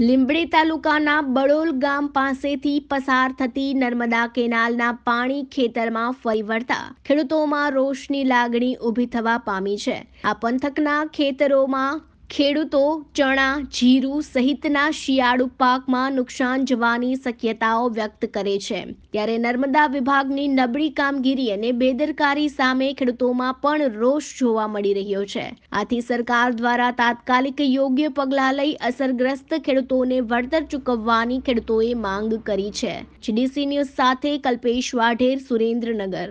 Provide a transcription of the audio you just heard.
લીંબડી તાલુકાના બળોલ ગામ પાસેથી પસાર થતી નર્મદા કેનાલના પાણી ખેતરમાં ફરી વળતા ખેડૂતોમાં રોષની લાગણી ઊભી થવા પામી છે આ પંથકના ખેતરોમાં ખેડૂતો ચણા જીરું સહિતના શિયાળુ પાકમાં નુકસાન જવાની શક્યતાઓ વ્યક્ત કરે છે ત્યારે નર્મદા વિભાગની નબળી કામગીરી અને બેદરકારી સામે ખેડૂતોમાં પણ રોષ જોવા મળી રહ્યો છે આથી સરકાર દ્વારા તાત્કાલિક યોગ્ય પગલાં લઈ અસરગ્રસ્ત ખેડૂતોને વળતર ચૂકવવાની ખેડૂતોએ માંગ કરી છે જીડીસી ન્યૂઝ સાથે કલ્પેશ વાઢેર સુરેન્દ્રનગર